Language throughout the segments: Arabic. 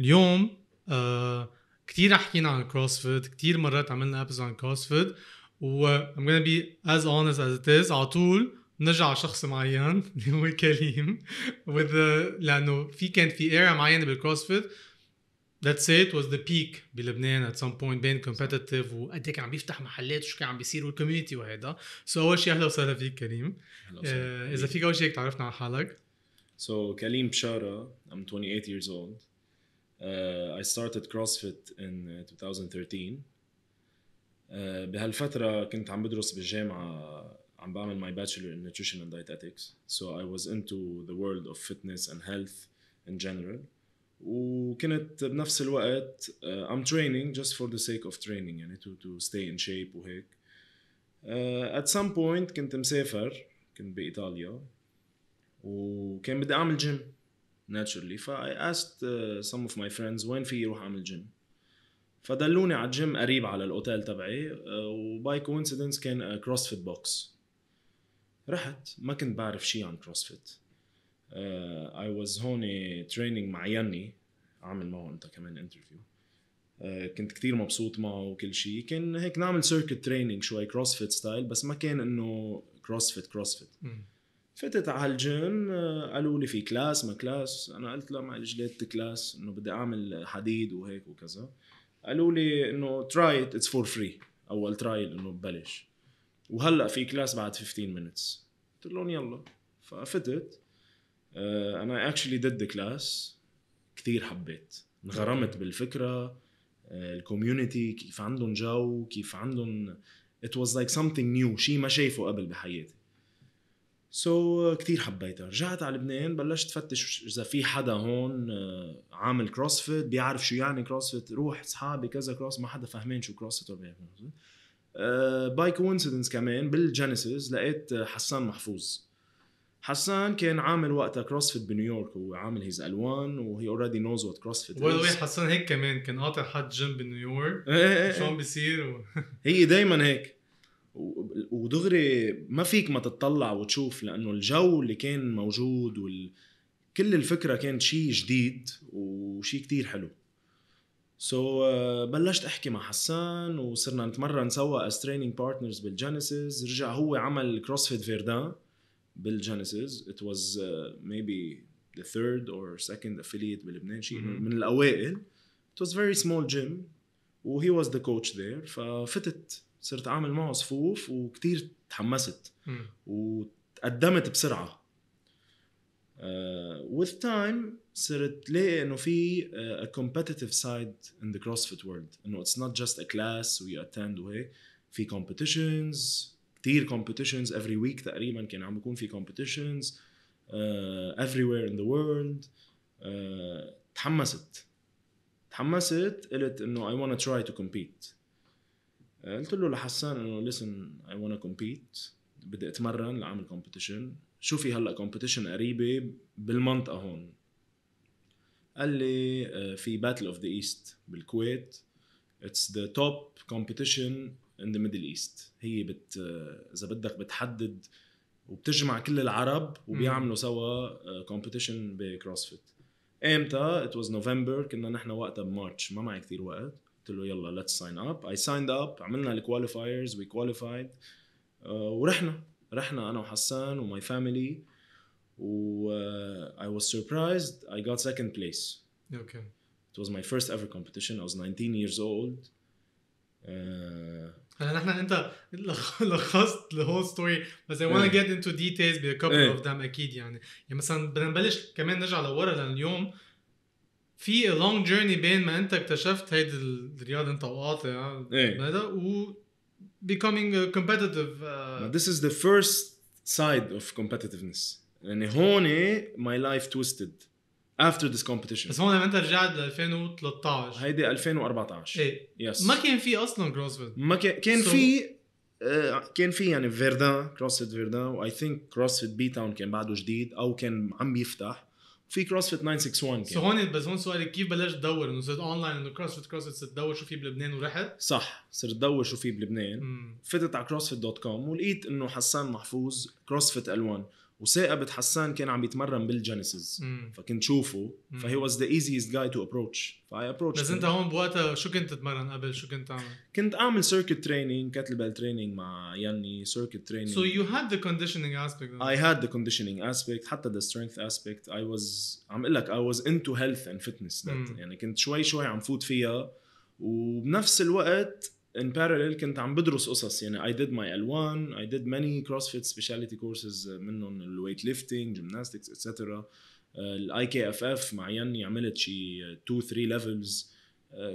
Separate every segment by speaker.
Speaker 1: اليوم آه كثير حكينا عن الكروسفيت كثير مرات عملنا ابز عن الكروسفيت و I'm gonna be as honest as it is على طول نرجع على شخص معين اللي هو كريم with the, لانه في كان في ايرا معينه بالكروسفيت let's say it was the peak بلبنان at some point بين competitive وقد إيه كان عم بيفتح محلات وشو كان عم بيصير والكوميونتي وهيدا سو so, اول شيء اهلا وسهلا فيك كريم آه، اذا فيك اول شيء تعرفنا على حالك
Speaker 2: So كليم بشاره I'm 28 years old. uh, I started CrossFit in 2013 uh, بهالفترة كنت عم بدرس بالجامعة عم بعمل my bachelor in nutrition and dietetics so I was into the world of fitness and health in general وكنت بنفس الوقت uh, I'm training just for the sake of training يعني to, to stay in shape وهيك uh, at some point كنت مسافر كنت بإيطاليا وكان بدي أعمل جيم ناتشرلي فاي اسكت سم اوف ماي فريندز وين في يروح اعمل جيم فدلوني على الجيم قريب على الاوتيل تبعي uh, وباي كوينسيدنس كان كروسفيت بوكس رحت ما كنت بعرف شيء عن كروسفيت اي واز هون تريننج مع يني عامل معه انت كمان انترفيو uh, كنت كثير مبسوط معه وكل شيء كان هيك نعمل سيركت تريننج شوي كروسفيت ستايل بس ما كان انه كروسفيت كروسفيت فتت على الجيم آه، قالوا لي في كلاس ما كلاس انا قلت لا معلش جليت كلاس انه بدي اعمل حديد وهيك وكذا قالوا لي انه تراي اتس فور فري اول ترايل انه ببلش وهلا في كلاس بعد 15 مينتس قلت لهم يلا ففتت آه، انا اكشلي ديد كلاس كثير حبيت انغرمت بالفكره آه، الكوميونتي كيف عندهم جو كيف عندهم ات واز لايك سمثينج نيو شيء ما شايفه قبل بحياتي سو so, كثير حبيتها رجعت على لبنان بلشت فتش اذا في حدا هون آه، عامل كروسفيت بيعرف شو يعني كروسفيت روح اصحابي كذا كروس ما حدا فهمان شو كروسفيت ولا بيعرف باي كوينسيدنس كمان بالجينيسيس لقيت حسان محفوظ حسان كان عامل وقتها كروسفيت بنيويورك هو عامل هيز الوان وهي اوريدي نوز وات كروسفيت باي ذا
Speaker 1: حسان هيك كمان كان قاطع حد جيم بنيويورك إيه، إيه، شو إيه. عم بيصير و...
Speaker 2: هي دايما هيك ودغري ما فيك ما تتطلع وتشوف لانه الجو اللي كان موجود وال... كل الفكره كانت شيء جديد وشيء كتير حلو سو so, uh, بلشت احكي مع حسان وصرنا نتمرن سوا از تريننج بارتنرز بالجينيسيس رجع هو عمل كروسفيت فيردان بالجينيسيس ات واز ميبي ذا ثيرد اور سكند افيليت بلبنان شيء من الاوائل ات واز فيري سمول جيم وهي واز ذا كوتش ذير ففتت صرت اعمل معه صفوف وكثير تحمست وتقدمت بسرعه وذ آه، تايم صرت لاقي انه في كومبتيتيف سايد ان ذا كروسفيت وورلد انه اتس نوت جاست ا كلاس وي اتند وهيك في كومبيتيشنز كثير كومبيتيشنز افري ويك تقريبا كان عم بيكون في كومبيتيشنز افري وير ان ذا وورلد تحمست تحمست قلت انه اي ونت تراي تو كومبيت قلت له لحسان انه ليسن اي ونا كومبيت بدي اتمرن لعمل كومبيتيشن شو في هلا كومبيتيشن قريبه بالمنطقه هون قال لي آه، في باتل اوف ذا ايست بالكويت اتس ذا توب كومبيتيشن ان ذا ميدل ايست هي بت آه، اذا بدك بتحدد وبتجمع كل العرب وبيعملوا سوا كومبيتيشن بكروسفيت امتى؟ ات واز نوفمبر كنا نحن وقتها بمارش ما معي كثير وقت قلت له يلا ليتس ساين اب اي سايند اب عملنا الكواليفايرز وي كواليفايد ورحنا رحنا انا وحسان وماي فاميلي و اي آه، I was surprised I got second place okay it was my first ever competition I was 19 years old هلا
Speaker 1: آه، نحن انت لخصت الهول ستوري بس I want to إيه. get into details بكابل اوف ذم اكيد يعني يعني مثلا بدنا نبلش كمان نرجع لورا لليوم في لونج جيرني بين ما انت اكتشفت هيدي الرياضه انت وقاطع هذا إيه. و becoming competitive uh...
Speaker 2: this is the first side of competitiveness لان يعني هون ماي لايف تويستد افتر this كومبيتيشن بس هون لما انت
Speaker 1: رجعت ل 2013
Speaker 2: هيدي 2014 ايه يس yes. ما كان
Speaker 1: في اصلا كروسفيت ما
Speaker 2: كان كان so... في آه، كان في يعني فيردان كروسفيت فيردان واي ثينك كروسفيت بي تاون كان بعده جديد او كان عم يفتح في كروسفيت 961 كان سو هون
Speaker 1: بس هون سؤالي كيف بلشت تدور انه صرت اونلاين انه كروسفيت كروسفيت صرت تدور شو في بلبنان ورحت
Speaker 2: صح صرت تدور شو في بلبنان فتت على كروسفيت دوت كوم ولقيت انه حسان محفوظ كروسفيت الوان وثائبت حسان كان عم يتمرن بالجينيسيس فكنت شوفه فهي واز ذا ايزيست جاي تو ابروتش فاي ابروتش بس انت هون
Speaker 1: بوقتها شو كنت تتمرن قبل شو كنت تعمل؟
Speaker 2: كنت اعمل سيركت تريننج كتل بال تريننج مع يعني سيركت تريننج سو يو
Speaker 1: هاد ذا كونديشننج اسبيكت اي هاد
Speaker 2: ذا كونديشننج اسبيكت حتى ذا سترينث اسبيكت اي واز عم اقول لك اي واز انتو هيلث اند فتنس يعني كنت شوي شوي عم فوت فيها وبنفس الوقت ان parallel كنت عم بدرس قصص يعني اي ديد ماي ال 1 ديد ماني كروس فيت سبيشاليتي كورسز منهم الويت ليفتنج جيمناستكس اتسترا الاي كي اف اف مع يني عملت شي 2 3 ليفلز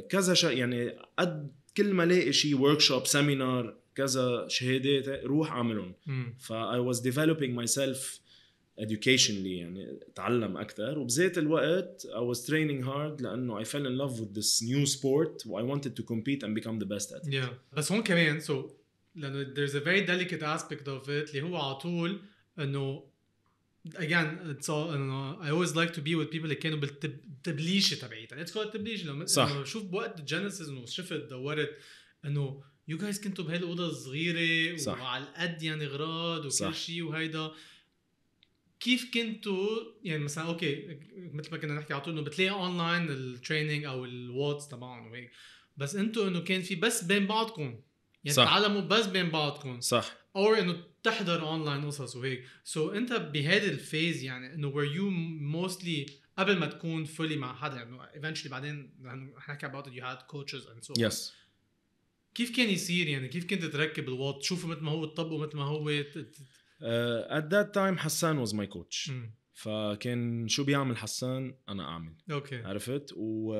Speaker 2: كذا شيء يعني قد كل ما الاقي شي ورك شوب سيمينار كذا شهادات روح اعملهم فاي واز ديفلوبينج ماي سيلف educationally يعني تعلم اكثر وبذات الوقت I was training hard لانه I fell in love with this new sport I wanted to compete and become the best at
Speaker 1: it. Yeah. بس هون كمان so لانه there's a very delicate aspect of it اللي هو على طول انه again it's all I know, I always like to be with people اللي كانوا بالتبليشه تبعيتها let's call it تبليشه لما صح شوف بوقت جينيسيس انه شفت دورت انه you guys كنتوا بهالاوضه الصغيره صح. وعلى القد يعني غراض وكل شيء وهيدا كيف كنتوا يعني مثلا اوكي مثل ما كنا نحكي على طول انه بتلاقي اونلاين التريننج او الواتس تبعهم وهيك بس انتوا انه كان في بس بين بعضكم يعني صح. تعلموا بس بين بعضكم صح او انه تحضر اونلاين قصص وهيك سو so انت بهذا الفيز يعني انه were you mostly قبل ما تكون فولي مع حدا يعني eventually بعدين رح نحكي about it you had coaches and so on yes. كيف كان يصير يعني كيف كنت تركب الوات تشوفه مثل ما هو تطبقه مثل ما هو
Speaker 2: ات ذات تايم حسان واز ماي كوتش فكان شو بيعمل حسان انا اعمل اوكي okay. عرفت و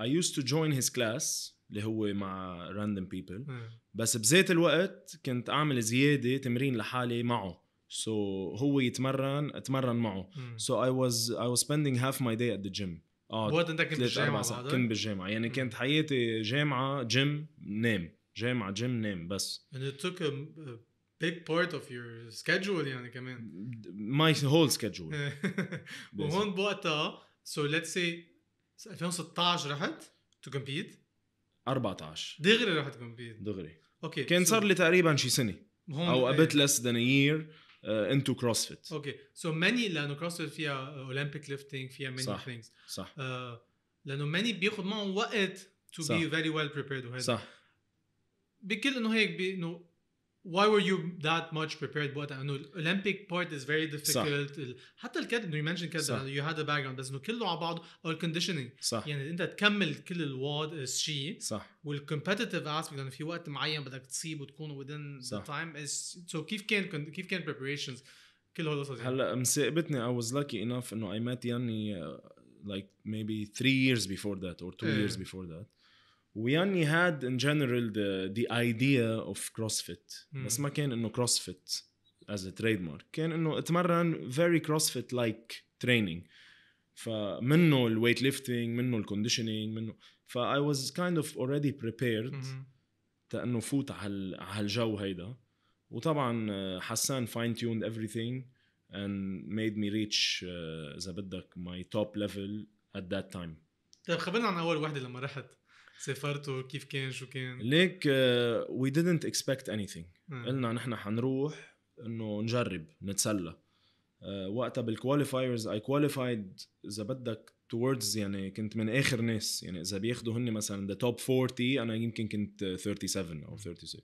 Speaker 2: اي يوست تو جوين هيز كلاس اللي هو مع راندوم بيبل hmm. بس بذات الوقت كنت اعمل زياده تمرين لحالي معه سو so, هو يتمرن اتمرن معه سو اي واز اي واز سبيندينج هاف ماي داي ات ذا جيم اه وقت انت كنت بالجامعه كنت بالجامعه يعني hmm. كانت حياتي جامعه جيم نام جامعه جيم نام
Speaker 1: بس يعني took a big بارت اوف يور schedule يعني كمان
Speaker 2: ماي هول schedule
Speaker 1: وهون بوقتها سو ليتس سي 2016 رحت تو كومبيت
Speaker 2: 14 دغري رحت كومبيت دغري
Speaker 1: اوكي كان صار
Speaker 2: لي تقريبا شي سنه او ابيت ليس ذان يير انتو كروسفيت اوكي
Speaker 1: سو ماني لانه كروسفيت فيها اولمبيك ليفتنج فيها ماني صح صح uh, لانه ماني بياخذ معهم وقت تو بي فيري ويل بريبيرد صح بكل انه هيك بانه why were you that much prepared بوقتها انه الاولمبيك بارت از فيري ديفيكولت حتى الكاتب انه منشن كاتب يو هاد باك جراوند بس انه كله على بعضه او الكونديشننج صح يعني انت تكمل كل الواد شيء صح والكومبتيتيف اسبكت لانه في وقت معين بدك تصيب وتكون within صح. the time is so كيف كان كيف كان preparations كل هول القصص هلا
Speaker 2: مثاقبتني I was lucky enough انه I met يعني uh, like maybe 3 years before that or 2 إيه. years before that وياني هاد ان جنرال ذا ايديا اوف كروسفيت بس ما كان انه كروسفيت از تريد مارك كان انه اتمرن فيري كروسفيت لايك تريننج فمنه الويت ليفتنج منه الكونديشنينج منه فاي واز كايند اوف اوريدي بريبيرد تانه فوت على هالجو هيدا وطبعا آه، حسان فاين تيوند ثينج اند ميد مي ريتش اذا بدك ماي توب ليفل ات ذات تايم
Speaker 1: طيب خبرنا عن اول وحده لما رحت سافرتوا كيف كان شو كان؟
Speaker 2: ليك وي آه، didnt اكسبكت اني ثينج قلنا نحن حنروح انه نجرب نتسلى uh, وقتها بالكواليفايرز اي كواليفايد اذا بدك توردز يعني كنت من اخر ناس يعني اذا بياخذوا هن مثلا ذا توب 40 انا يمكن كنت 37 او 36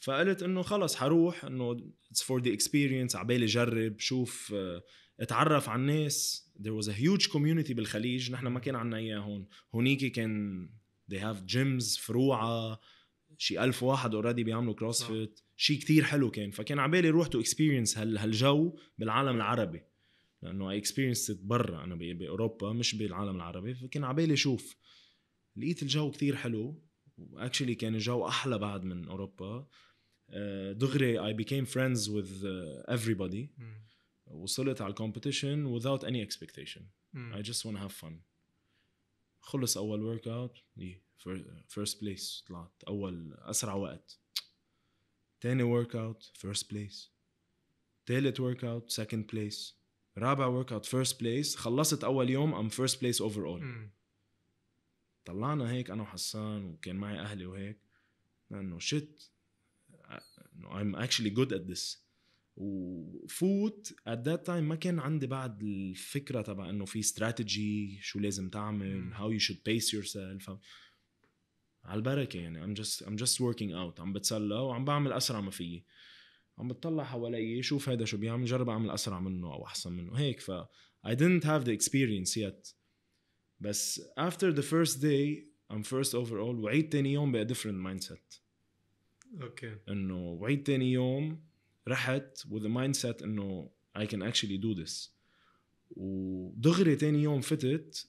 Speaker 2: فقلت انه خلص حروح انه اتس فور ذا اكسبيرينس عبالي جرب شوف آه، اتعرف على الناس there was a huge community بالخليج نحن ما كان عندنا اياه هون هونيك كان they have gyms فروعه شي ألف واحد اوريدي بيعملوا كروسفيت شي كتير حلو كان فكان على بالي روح تو اكسبيرينس هالجو بالعالم العربي لانه اي اكسبيرينس برا انا باوروبا مش بالعالم العربي فكان على بالي شوف لقيت الجو كتير حلو واكشلي كان الجو احلى بعد من اوروبا آه، دغري اي بيكيم فريندز وذ everybody وصلت على الكومبيتيشن without any expectation I just want to have fun خلص اول ورك اوت فيرست بليس طلعت اول اسرع وقت تاني ورك اوت فيرست بليس تالت ورك اوت سكند بليس رابع ورك اوت فيرست بليس خلصت اول يوم ام فيرست بليس اوفر اول طلعنا هيك انا وحسان وكان معي اهلي وهيك لانه شت انه ايم اكشلي جود ات ذس وفوت ات ذات تايم ما كان عندي بعد الفكره تبع انه في استراتيجي شو لازم تعمل هاو يو شود بيس يور سيلف على البركه يعني ام جاست ام جاست وركينج اوت عم بتسلى وعم بعمل اسرع ما فيي عم بتطلع حوالي شوف هذا شو بيعمل جرب اعمل اسرع منه او احسن منه هيك ف I didn't have the experience yet بس after the first day I'm first overall وعيد تاني يوم بديفرنت مايند different mindset اوكي okay. انه وعيد تاني يوم رحت with مايند mindset انه I can actually do this ودغري تاني يوم فتت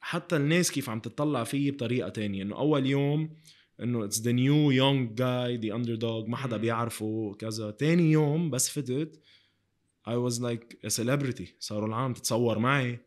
Speaker 2: حتى الناس كيف عم تطلع فيي بطريقه تانية انه اول يوم انه اتس ذا نيو يونغ جاي ذا اندر دوغ ما حدا بيعرفه كذا تاني يوم بس فتت اي واز لايك سيلبرتي صاروا العالم تتصور معي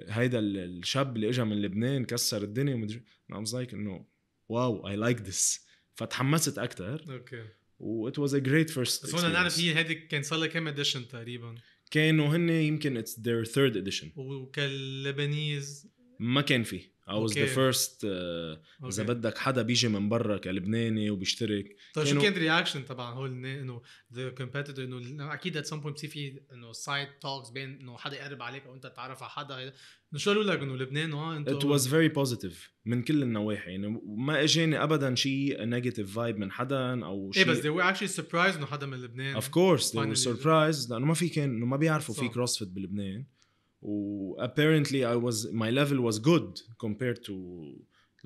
Speaker 2: هيدا الشاب اللي اجى من لبنان كسر الدنيا ومدري اي واز لايك انه واو اي لايك ذس فتحمست اكثر اوكي okay. وات واز ا جريت فيرست بس هون نعرف
Speaker 1: هي هذه كان صار لها كم اديشن تقريبا
Speaker 2: كانوا هن يمكن اتس ذير ثيرد اديشن
Speaker 1: وكاللبنيز ما كان فيه I was okay. the first uh, اذا
Speaker 2: بدك حدا بيجي من برا كلبناني وبيشترك طيب شو كانت
Speaker 1: الرياكشن تبع هول انه ذا كومبيتيتور انه اكيد ات سم بوينت بصير في انه سايد توكس بين انه حدا يقرب عليك او انت تتعرف على حدا انه شو قالوا لك انه لبنان اه انت ات واز
Speaker 2: فيري بوزيتيف من كل النواحي يعني ما اجاني ابدا شيء نيجاتيف فايب من حدا او شيء ايه بس they
Speaker 1: were actually surprised انه حدا من لبنان اوف كورس they were
Speaker 2: surprised لانه ما في كان انه ما بيعرفوا في كروسفيت بلبنان و apparently I was my level was good compared to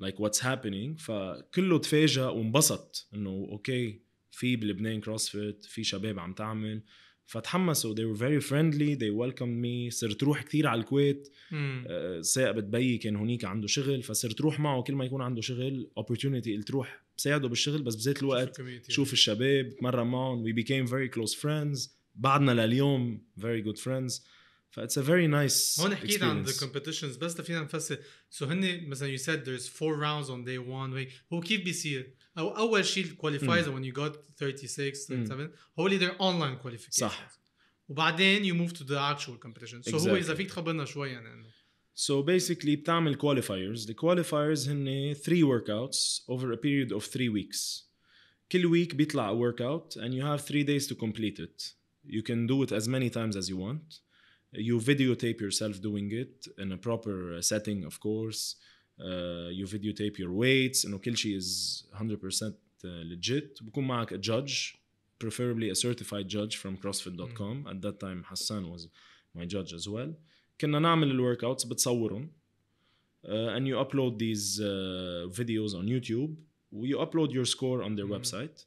Speaker 2: like what's happening فكله تفاجأ وانبسط انه اوكي في بلبنان كروسفيت في شباب عم تعمل فتحمسوا they were very friendly they welcomed me صرت روح كثير على الكويت آه، سائق بيي كان هونيك عنده شغل فصرت روح معه كل ما يكون عنده شغل opportunity قلت روح بساعده بالشغل بس بذات الوقت شوف الشباب تمرن معهم we became very close friends بعدنا لليوم very good friends فاتس ا فيري نايس هون حكيت عن ذا
Speaker 1: كومبيتيشنز بس لفينا نفسر سو هن مثلا يو سيد ذيرز فور راوندز اون داي 1 هيك هو كيف بيصير او اول شيء الكواليفايز وين يو جوت 36 37 هو اللي ذير اونلاين كواليفيكيشن صح وبعدين يو موف تو ذا اكشوال كومبيتيشن سو هو اذا فيك تخبرنا شوي يعني انه
Speaker 2: So basically بتعمل qualifiers، الكواليفايرز هن 3 ورك اوتس over a period of 3 weeks. كل ويك بيطلع ورك اوت and you have 3 days to complete it. You can do it as many times as you want you videotape yourself doing it in a proper uh, setting of course uh, you videotape your weights and كل شيء is 100% uh, legit بكون معك a judge preferably a certified judge from crossfit.com mm. at that time Hassan was my judge as well كنا نعمل الورك اوتس بتصورهم uh, and you upload these uh, videos on YouTube you upload your score on their mm website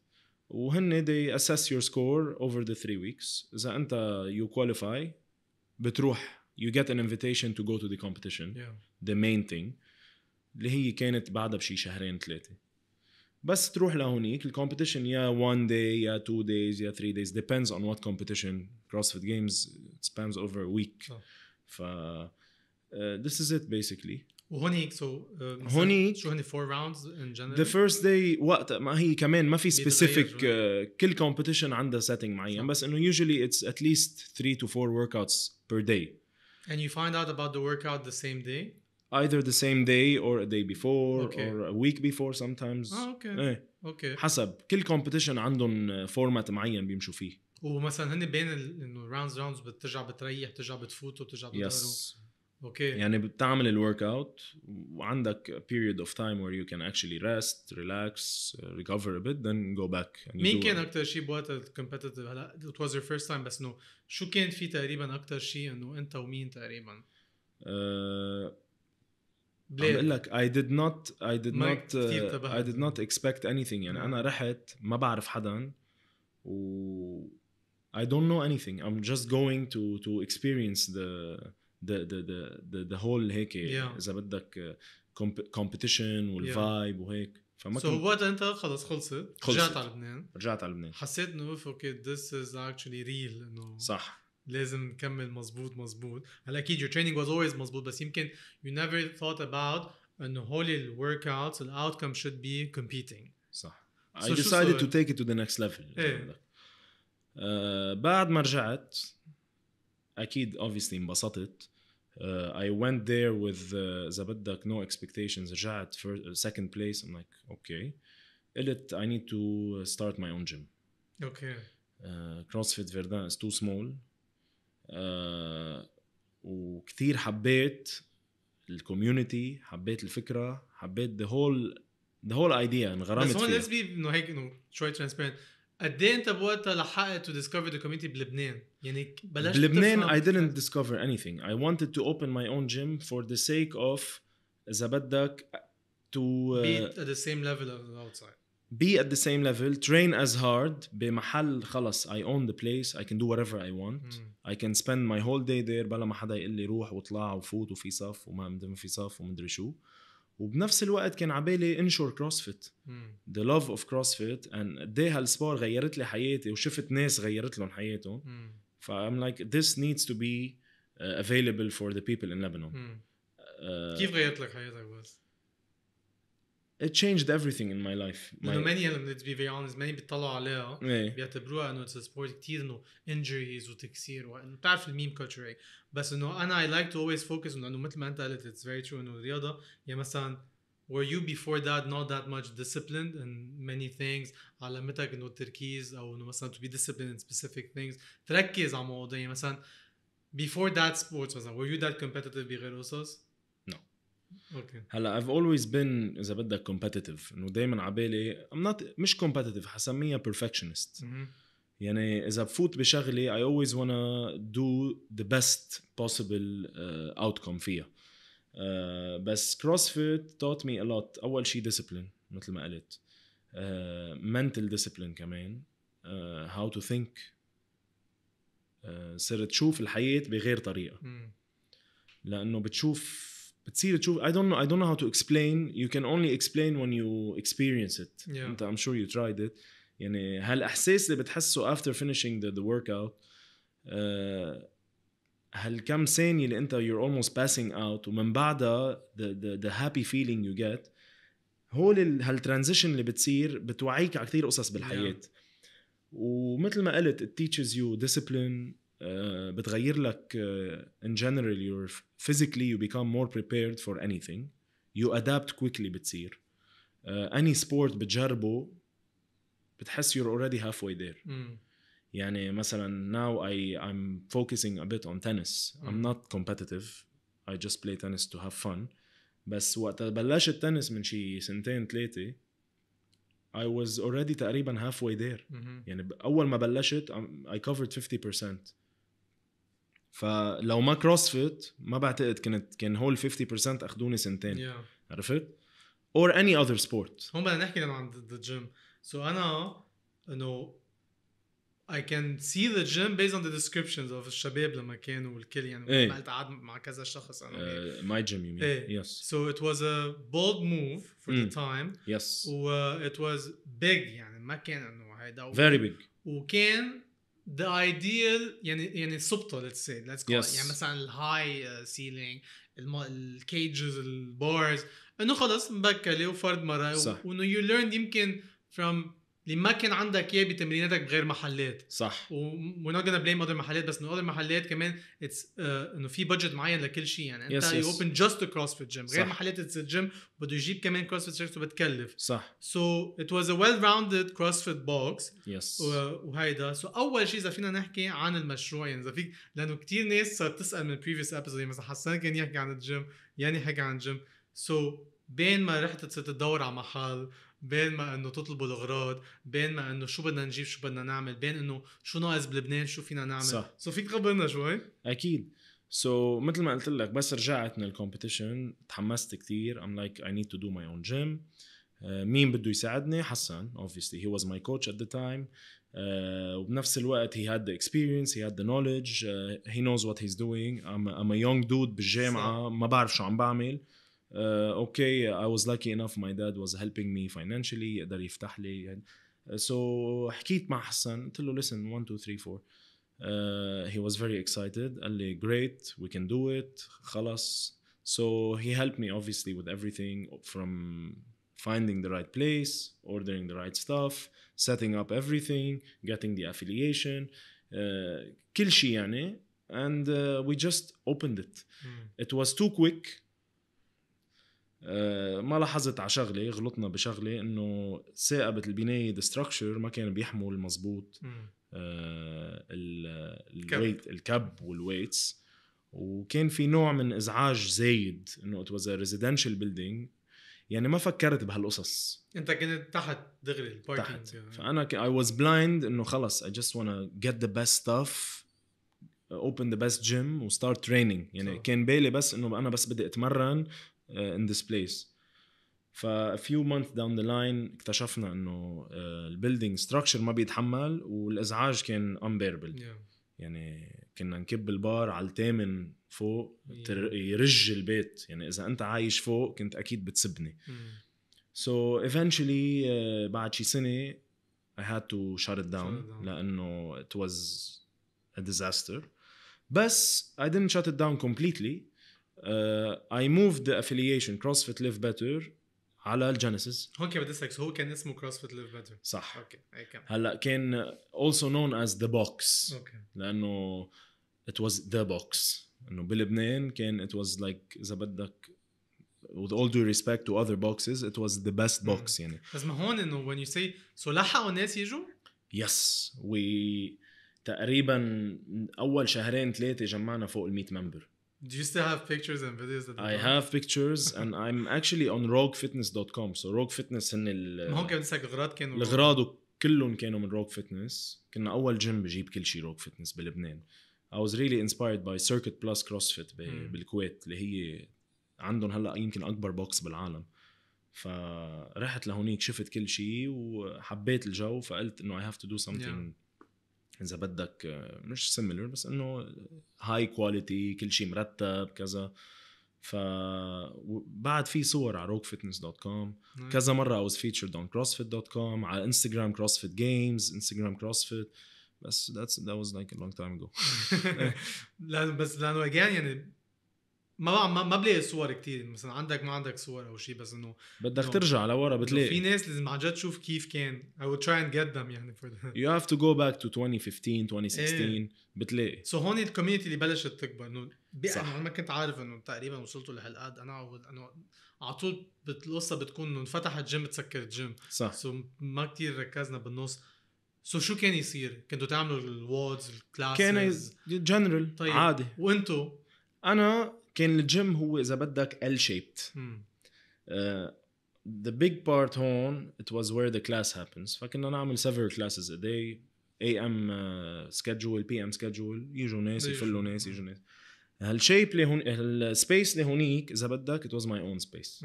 Speaker 2: وهن they assess your score over the three weeks اذا انت you qualify بتروح you get an invitation to go to the competition yeah. the main thing اللي هي كانت بعدها بشي شهرين ثلاثه بس تروح لهونيك الكومبيتيشن يا 1 داي يا 2 دايز يا 3 دايز depends on what competition CrossFit Games spans over a week oh. ف uh, this is it basically
Speaker 1: وهونيك سو uh, هونيك شو هن فور راوندز ان جنرال ذا
Speaker 2: فيرست داي وقت ما هي كمان ما في سبيسيفيك آه، كل كومبيتيشن عندها سيتنج معين بس انه يوجولي اتس ات ليست 3 تو 4 ورك اوتس بير داي
Speaker 1: And you find out about the workout the same day?
Speaker 2: Either the same day or a day before okay. or a week before sometimes. اه اوكي. ايه. okay حسب كل كومبيتيشن عندهم فورمات معين بيمشوا فيه.
Speaker 1: ومثلا هن بين انه راوندز راوندز بترجع بتريح بترجع بتفوت وبترجع بتضرب. Yes.
Speaker 2: اوكي يعني بتعمل الورك اوت وعندك بيريد اوف تايم وير يو كان اكشلي ريست ريلاكس ريكفر ا بيت ذن جو باك مين كان
Speaker 1: اكثر شيء بوقت الكومبتيتيف هلا ات واز يور فيرست تايم بس نو شو كان في تقريبا اكثر شيء انه انت ومين تقريبا؟
Speaker 2: بقول لك اي ديد نوت اي ديد نوت اي ديد نوت اكسبكت اني ثينغ يعني نعم. انا رحت ما بعرف حدا و اي دونت نو اني ثينغ I'm جاست جوينغ تو تو اكسبيرينس ذا ذا ذا ذا هول هيك اذا بدك كومبيتيشن والفايب وهيك فما سو
Speaker 1: وقتها انت خلص خلصت, رجعت على لبنان رجعت على لبنان حسيت انه اوكي ذس از اكشلي ريل انه صح لازم نكمل مزبوط مزبوط هلا اكيد your training was always مزبوط بس يمكن you never thought about انه هول الورك اوتس الاوتكم should be competing صح اي I decided to take it to the next level إيه.
Speaker 2: آه، بعد ما رجعت اكيد اوبسلي انبسطت I went there with إذا بدك no expectations رجعت first, second place I'm like okay قلت I need to start my own gym. Okay. Uh, CrossFit Verdun is too small. Uh, وكثير حبيت الكوميونتي حبيت الفكرة حبيت the whole the whole idea انغرمت فيها. بس هون let's
Speaker 1: be انه هيك انه شوي transparent قد ايه انت بوقتها لحقت تو ديسكفر ذا كوميونتي بلبنان؟ يعني بلاش بلبنان I
Speaker 2: didn't discover anything. I wanted to open my own gym for the sake of اذا بدك to uh, be
Speaker 1: at the same level of the outside.
Speaker 2: Be at the same level, train as hard بمحل خلص I own the place, I can do whatever I want. Mm. I can spend my whole day there بلا ما حدا يقول لي روح واطلع وفوت وفي صف وما في صف ومدري شو. Uh, وبنفس الوقت كان عبالي انشر كروسفيت ذا لاف اوف كروسفيت ان قد ايه هالسبور غيرت لي حياتي وشفت ناس غيرت لهم حياتهم فام لايك ذس نيدز تو بي افيلبل فور ذا بيبل ان لبنان كيف غيرت
Speaker 1: لك حياتك بس؟
Speaker 2: it changed everything in my life my... of them.
Speaker 1: let's be very honest ماني بيطلعوا عليها ايه. بيعتبروها انه it's a sport كثير انه injuries وتكسير وانه بتعرف الميم كلتشر ايه بس انه انا I like to always focus انه مثل ما انت قلت it's very true انه الرياضه يا مثلا were you before that not that much disciplined in many things علمتك انه التركيز او انه مثلا to be disciplined in specific things تركز على مواضيع مثلا before that sports مثلا were you that competitive بغير قصص؟ اوكي
Speaker 2: هلا I've always been اذا بدك competitive انه دائما على بالي I'm not مش competitive حسميها perfectionist يعني اذا بفوت بشغله I always wanna do the best possible uh, outcome فيها uh, بس CrossFit taught me a lot اول شيء discipline مثل ما قلت uh, mental discipline كمان uh, how to think uh, صرت شوف الحياه بغير طريقه لانه بتشوف بتصير تشوف I don't know I don't know how to explain you can only explain when you experience it yeah. انت I'm sure you tried it يعني هالاحساس اللي بتحسه after finishing the, the workout uh, هالكم ثانيه اللي انت you're almost passing out ومن بعدها the, the, the happy feeling you get هول هالترانزيشن اللي بتصير بتوعيك على كثير قصص بالحياه yeah. ومثل ما قلت it teaches you discipline بتغير لك in general you're physically you become more prepared for anything you adapt quickly بتصير uh, any sport بتجربه بتحس you're already halfway there يعني مثلا now I I'm focusing a bit on tennis I'm not competitive I just play tennis to have fun بس وقت بلشت التنس من شي سنتين ثلاثة I was already تقريبا halfway there يعني أول ما بلشت um، I covered 50% فلو ما كروسفيت ما بعتقد كنت كان هول 50% اخذوني سنتين yeah. عرفت؟ اور اني اذر سبورت
Speaker 1: هون بدنا نحكي عن ذا جيم سو انا انه اي كان سي ذا جيم بيز اون ذا ديسكربشنز اوف الشباب لما كانوا والكل يعني hey. عملت قعد مع كذا شخص انا
Speaker 2: ماي جيم يو you mean hey. إيه. yes
Speaker 1: so it was a bold move for mm. و ات واز بيج يعني ما كان انه هيدا فيري بيج وكان the ideal يعني يعني سبته let's say let's call yes. يعني مثلا الهاي سيلينج الكيجز البارز انه خلص مبكله وفرد مره صح. وانه يو ليرن يمكن from اللي ما كان عندك اياه بتمريناتك بغير محلات صح ومن نوت بليم اذر محلات بس انه اذر محلات كمان اتس آه، uh, انه في بادجت معين لكل شيء يعني انت يو اوبن جاست فيت جيم غير محلات اتس جيم بده يجيب كمان كروسفيت شيرتس وبتكلف صح سو ات واز ا ويل راوندد كروسفيت بوكس يس وهيدا سو so اول شيء اذا فينا نحكي عن المشروع يعني اذا فيك لانه كثير ناس صارت تسال من بريفيس يعني ابيزود مثلا حسان كان يحكي عن الجيم يعني حكى عن الجيم سو so بين ما رحت صرت تدور على محل بين ما انه تطلبوا الاغراض بين ما انه شو بدنا نجيب شو بدنا نعمل بين انه شو ناقص بلبنان شو فينا نعمل صح سو فيك تخبرنا شوي
Speaker 2: اكيد سو so, مثل ما قلت لك بس رجعت من الكومبيتيشن تحمست كثير ام لايك اي نيد تو دو ماي اون جيم مين بده يساعدني حسن اوبفيسلي هي واز ماي كوتش ات ذا تايم وبنفس الوقت هي هاد ذا اكسبيرينس هي هاد ذا نولج هي نوز وات هيز he's doing I'm, I'm a بالجامعة صح. ما بعرف شو عم بعمل uh, okay I was lucky enough my dad was helping me financially يقدر يفتح لي uh, so حكيت مع حسن قلت له listen 1 2 3 4 uh, he was very excited قال لي great we can do it خلاص so he helped me obviously with everything from finding the right place ordering the right stuff setting up everything getting the affiliation uh, كل شيء يعني and uh, we just opened it mm. it was too quick آه، ما لاحظت على شغله غلطنا بشغله انه ثاقبت البنايه ستراكشر ما كان بيحمل مزبوط آه، الويت الكب والويتس وكان في نوع من ازعاج زايد انه ات واز ريزيدنشال بيلدينج يعني ما فكرت بهالقصص
Speaker 1: انت كنت تحت دغري الباركينج تحت
Speaker 2: فانا اي واز بلايند انه خلص اي جاست wanna جيت ذا بيست ستاف اوبن ذا بيست جيم وستارت تريننج يعني صح. كان بالي بس انه انا بس بدي اتمرن ان ذيس بليس ففيو مانث داون ذا لاين اكتشفنا انه آه، البيلدينج ستراكشر ما بيتحمل والازعاج كان امبيربل يعني كنا نكب البار على الثامن فوق يرج البيت يعني اذا انت عايش فوق كنت اكيد بتسبني سو mm. ايفينشولي so آه، بعد شي سنه اي هاد تو shut it down, لأنه ات واز ا ديزاستر بس اي didn't shut it down completely اي آه، moved ذا افيليشن كروسفيت ليف بيتر على الجينيسيس
Speaker 1: هون كان بدي اسالك هو كان اسمه كروسفيت ليف بيتر صح اوكي okay. هلا
Speaker 2: كان اولسو نون از ذا بوكس اوكي لانه ات واز ذا بوكس انه بلبنان كان ات واز لايك اذا بدك with all due respect to other boxes it was the best mm-hmm. box يعني
Speaker 1: بس ما هون انه when you say سو لحقوا الناس يجوا؟
Speaker 2: يس وي تقريبا اول شهرين ثلاثه جمعنا فوق ال 100 ممبر
Speaker 1: Do you still have pictures and videos that I have pictures and
Speaker 2: I'm actually on roguefitness.com so rogue fitness هن ال هون كان لسه الغراض كانوا الغراض كلهم كانوا من روك فيتنس كنا اول جيم بجيب كل شيء روك فيتنس بلبنان I was really inspired by Circuit Plus CrossFit بالكويت اللي هي عندهم هلا يمكن اكبر بوكس بالعالم فرحت لهونيك شفت كل شيء وحبيت الجو فقلت انه I have to do something yeah. اذا بدك مش سيميلر بس انه هاي كواليتي كل شيء مرتب كذا ف بعد في صور على روك فيتنس دوت كوم كذا مره اوز واز فيتشرد اون كروسفيت دوت كوم على انستغرام كروسفيت جيمز انستغرام كروسفيت بس ذاتس ذات واز لايك ا لونج تايم اجو
Speaker 1: لانه بس لانه اجين يعني ما ما, ما بلاقي صور كثير مثلا عندك ما عندك صور او شيء بس انه بدك ترجع لورا بتلاقي في ناس لازم عن جد تشوف كيف كان I would try and get them يعني for that.
Speaker 2: you have to go back to 2015 2016 ايه. بتلاقي سو
Speaker 1: so هون الكوميونتي اللي بلشت تكبر انه انا ما كنت عارف انه تقريبا وصلتوا لهالقد انا انه على طول القصه بتكون انه انفتح الجيم تسكر الجيم صح سو so ما كثير ركزنا بالنص سو so شو كان يصير؟ كنتوا تعملوا الووردز الكلاسز كان جنرال طيب عادي
Speaker 2: وانتوا انا كان الجيم هو اذا بدك ال شيبت uh, the big part هون it was where the class happens فكنا نعمل several classes a day AM uh, schedule PM schedule يجوا ناس يفلوا ناس يجوا ناس هالشيب اللي هون هالسبيس اللي هونيك اذا بدك it was my own space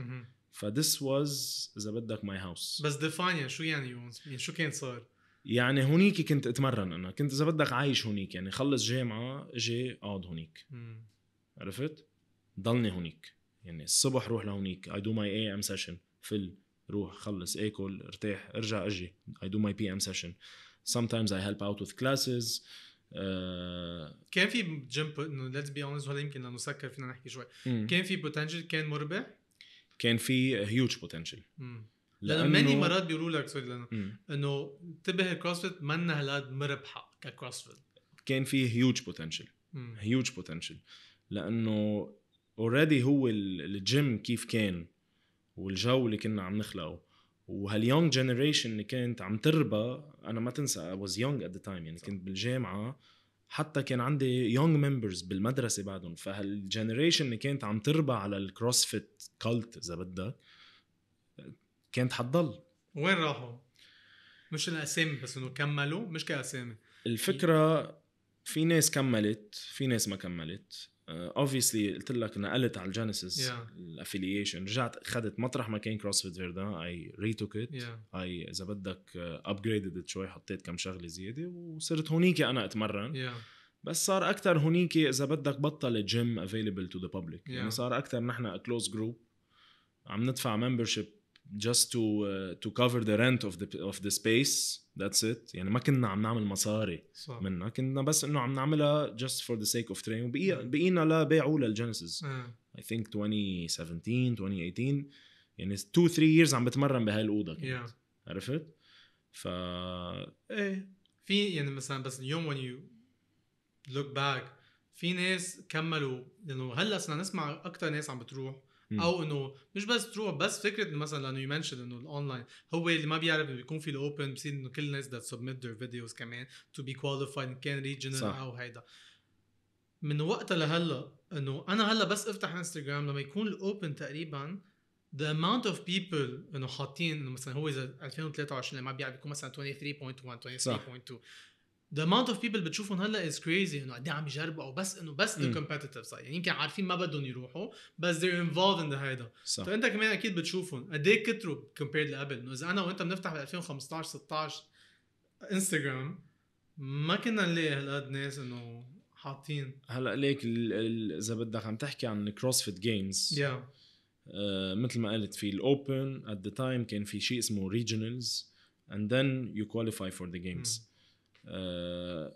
Speaker 2: this واز اذا بدك ماي هاوس
Speaker 1: بس ديفاين يعني شو يعني يعني شو كان صار؟
Speaker 2: يعني هونيك كنت اتمرن انا كنت اذا بدك عايش هونيك يعني خلص جامعه اجي اقعد هونيك عرفت؟ ضلني هونيك يعني الصبح روح لهونيك اي دو ماي اي ام سيشن فل روح خلص اكل ارتاح ارجع اجي اي دو ماي بي ام سيشن sometimes I help out with classes uh...
Speaker 1: كان في جيم انه ليتس بي اونست وهلا يمكن لانه سكر فينا نحكي شوي كان في بوتنشل كان مربح
Speaker 2: كان في هيوج بوتنشل لانه ماني مرات بيقولوا لك سوري لانه
Speaker 1: انه انتبه الكروسفيت منا هالقد مربحه ككروسفيت
Speaker 2: كان في هيوج بوتنشل هيوج بوتنشل لانه اوريدي هو الجيم كيف كان والجو اللي كنا عم نخلقه وهاليونج جنريشن اللي كانت عم تربى انا ما تنسى اي واز يونج ات ذا تايم يعني كنت بالجامعه حتى كان عندي يونج ممبرز بالمدرسه بعدهم فهالجنريشن اللي كانت عم تربى على الكروسفيت كالت اذا بدك كانت حتضل
Speaker 1: وين راحوا؟ مش الاسامي بس انه كملوا مش كاسامي
Speaker 2: الفكره في ناس كملت في ناس ما كملت اوبسلي آه، uh, قلت لك نقلت على الجينيسيس الافيليشن رجعت اخذت مطرح ما كان كروس فيت فيردا اي ريتوك ات اي اذا بدك ابجريدد آه، شوي حطيت كم شغله زياده وصرت هونيك انا اتمرن yeah. بس صار اكثر هونيك اذا بدك بطل جيم افيلبل تو ذا بابليك يعني صار اكثر نحن كلوز جروب عم ندفع ممبرشيب just to uh, to cover the rent of the of the space that's it يعني ما كنا عم نعمل مصاري صح. منها كنا بس انه عم نعملها just for the sake of training وبقينا بقينا لا بيعوا للجينيسيس اي ثينك 2017 2018 يعني 2 3 years عم بتمرن بهالاوضه كنت yeah. عرفت؟ ف ايه
Speaker 1: في يعني مثلا بس اليوم when you look back في ناس كملوا لانه يعني هلا صرنا نسمع اكثر ناس عم بتروح او انه مش بس تروح بس فكره انه مثلا لانه يمنشن انه الاونلاين هو اللي ما بيعرف انه بيكون في الاوبن بصير انه كل الناس بدها تسبميت ذير فيديوز كمان تو بي كواليفايد كان ريجنال او هيدا من وقتها لهلا انه انا هلا بس افتح انستغرام لما يكون الاوبن تقريبا the amount of people انه حاطين انه مثلا هو اذا 2023 اللي ما بيعرف بيكون مثلا 23.1 23.2 the amount of people بتشوفهم هلا is crazy انه قد إيه عم يجربوا او بس انه بس ذا كومبتيتيف يعني يمكن عارفين ما بدهم يروحوا بس they're involved in the هيدا صح فانت طيب كمان اكيد بتشوفهم قد ايه كتروا كومبيرد لقبل انه اذا انا وانت بنفتح بال 2015 16 انستغرام ما كنا نلاقي هالقد ناس انه حاطين
Speaker 2: هلا ليك اذا بدك عم تحكي عن كروسفيت جيمز يا مثل ما قلت في الاوبن ات ذا تايم كان في شيء اسمه ريجونالز اند ذن يو كواليفاي فور ذا جيمز آه،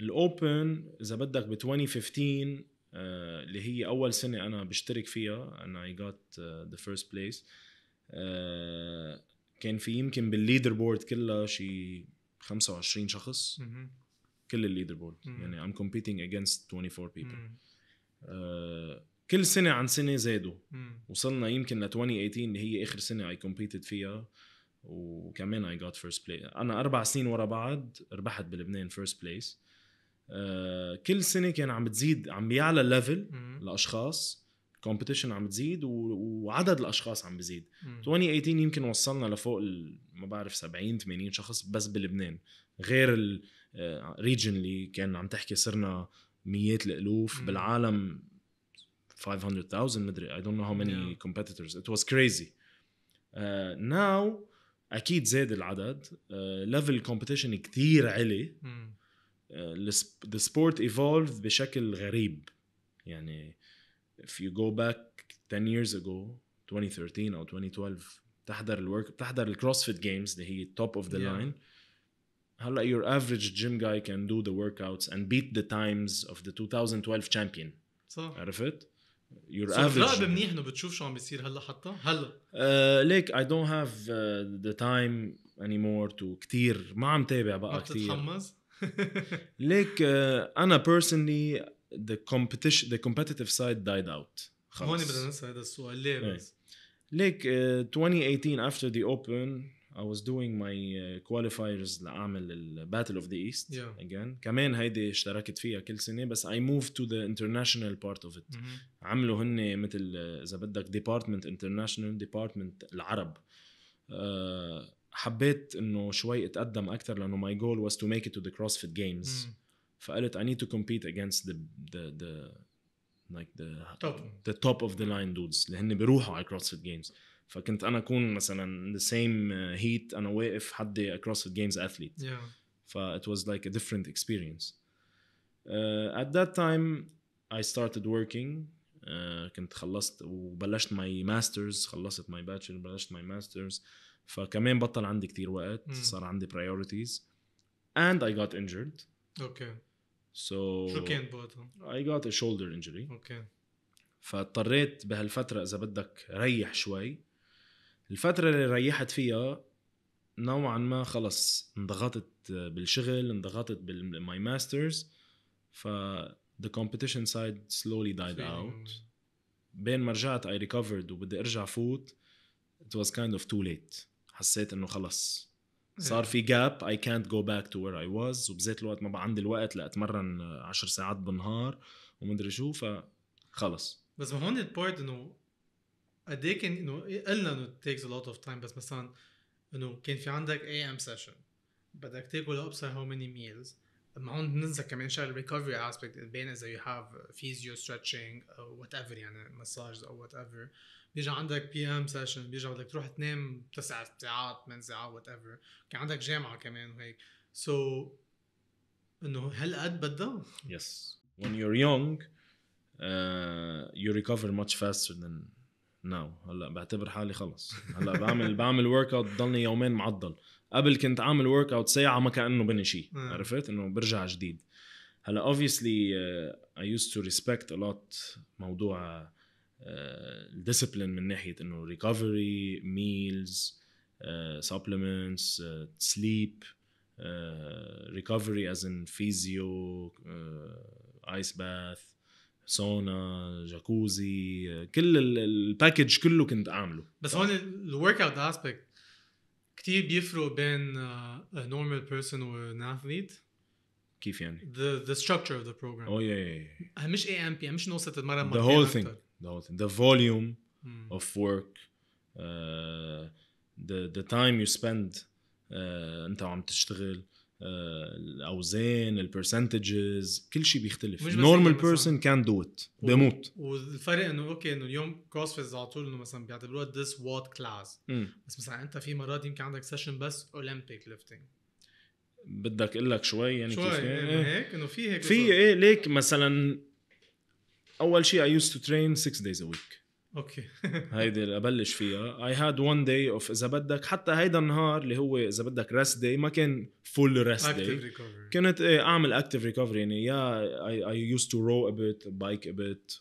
Speaker 2: الاوبن اذا بدك ب 2015 آه، اللي هي اول سنه انا بشترك فيها انا اي جات ذا فيرست بليس كان في يمكن بالليدر بورد كلها شي 25 شخص كل الليدر بورد يعني ام كومبيتينج اجينست 24 بيبل كل سنه عن سنه زادوا وصلنا يمكن ل 2018 اللي هي اخر سنه اي كومبيتد فيها وكمان اي جوت فيرست بليس انا اربع سنين ورا بعض ربحت بلبنان فيرست بليس آه، كل سنه كان عم بتزيد عم بيعلى الليفل الاشخاص الكومبيتيشن عم بتزيد وعدد الاشخاص عم بزيد 2018 يمكن وصلنا لفوق ما بعرف 70 80 شخص بس بلبنان غير ريجنلي آه، كان عم تحكي صرنا ميات الالوف مم. بالعالم 500,000 مدري اي دونت نو هاو ماني كومبيتيتورز ات واز كريزي ناو اكيد زاد العدد ليفل كومبيتيشن كثير عالي ذا سبورت ايفولف بشكل غريب يعني if you go back 10 years ago 2013 او 2012 بتحضر الورك بتحضر الكروسفيت جيمز اللي هي توب اوف ذا لاين هلا your average gym guy can do the workouts and beat the times of the 2012 champion صح عرفت؟ يور افريج افرج
Speaker 1: منيح انه بتشوف شو عم بيصير هلا حتى هلا
Speaker 2: آه، ليك اي دونت هاف ذا تايم اني مور تو كثير ما عم تابع بقى كثير ما بتتحمس ليك آه، انا بيرسونلي ذا كومبيتيشن ذا كومبيتيتيف سايد دايد اوت خلص هون بدنا نسال هذا السؤال ليه إيه. بس؟ ليك 2018 افتر ذا اوبن I was doing my uh, qualifiers لاعمل ال Battle of the East yeah. again كمان هيدي اشتركت فيها كل سنه بس I moved to the international part of it mm -hmm. عملوا هن مثل اذا بدك department international department العرب uh, حبيت انه شوي اتقدم اكثر لانه my goal was to make it to the CrossFit Games mm -hmm. فقلت I need to compete against the the the like the top the top of the line dudes اللي هن بيروحوا على CrossFit Games فكنت انا اكون مثلا ذا سيم هيت انا واقف حد اكروس فيت جيمز اثليت ف ات واز لايك ا ديفرنت اكسبيرينس ات ذات تايم اي ستارتد وركينج كنت خلصت وبلشت ماي ماسترز خلصت ماي باتشلر بلشت ماي ماسترز فكمان بطل عندي كثير وقت mm. صار عندي برايورتيز اند اي جوت انجرد اوكي سو شو كان بوقتها؟ اي جوت ا شولدر انجري اوكي فاضطريت بهالفتره اذا بدك ريح شوي الفتره اللي ريحت فيها نوعا ما خلص انضغطت بالشغل انضغطت بالماي ماسترز ف the competition side slowly died out بين ما رجعت I recovered وبدي ارجع فوت it was kind of too late حسيت انه خلص صار في جاب I can't go back to where I was وبذات الوقت ما بقى عندي الوقت لاتمرن 10 ساعات بالنهار ومدري شو فخلص
Speaker 1: بس ما هون البوينت انه قد ايه كان انه إيه، قلنا انه تيكس ا لوت اوف تايم بس مثلا انه كان في عندك اي ام سيشن بدك تاكل اب هاو ماني ميلز ما هون ننسى كمان شغله ريكفري اسبكت بين اذا يو هاف فيزيو ستريتشنج او وات ايفر يعني مساج او وات ايفر بيجي عندك بي ام سيشن بيجي بدك تروح تنام تسع ساعات ثمان ساعات وات ايفر كان عندك جامعه كمان وهيك سو so, انه هالقد بدها؟ يس
Speaker 2: yes. when you're young uh, you recover much faster than ناو هلا بعتبر حالي خلص هلا بعمل بعمل ورك اوت ضلني يومين معضل قبل كنت عامل ورك اوت ساعه ما كانه بني شيء عرفت انه برجع جديد هلا اوبسلي اي يوز تو ريسبكت ا لوت موضوع الديسيبلين uh, من ناحيه انه ريكفري ميلز سبلمنتس سليب ريكفري از ان فيزيو ايس باث سونا جاكوزي كل الباكج كله كنت اعمله
Speaker 1: بس هون الورك اوت اسبكت كثير بيفرق بين نورمال بيرسون وان اثليت كيف يعني؟ the the structure of the program oh yeah, yeah, yeah. مش اي ام بي مش نوصل تتمرن the whole thing أكتر.
Speaker 2: the whole thing the volume mm. of work uh, the the time you spend uh, انت عم تشتغل آه، الاوزان البرسنتجز كل شيء بيختلف نورمال بيرسون كان دو ات
Speaker 1: بموت والفرق انه اوكي انه اليوم كروس على طول انه مثلا بيعتبروها ذس وات كلاس بس مثلا انت في مرات يمكن عندك سيشن بس اولمبيك ليفتنج
Speaker 2: بدك اقول لك شوي يعني شوي كيف إيه, إيه. هيك انه في هيك في ايه ليك مثلا اول شيء اي يوست تو ترين 6 دايز ا ويك اوكي هيدي ابلش فيها اي هاد وان داي اوف اذا بدك حتى هيدا النهار اللي هو اذا بدك ريست داي ما كان فول ريست داي كنت ايه اعمل اكتف ريكفري يعني يا اي يوز تو رو ابيت بايك ابيت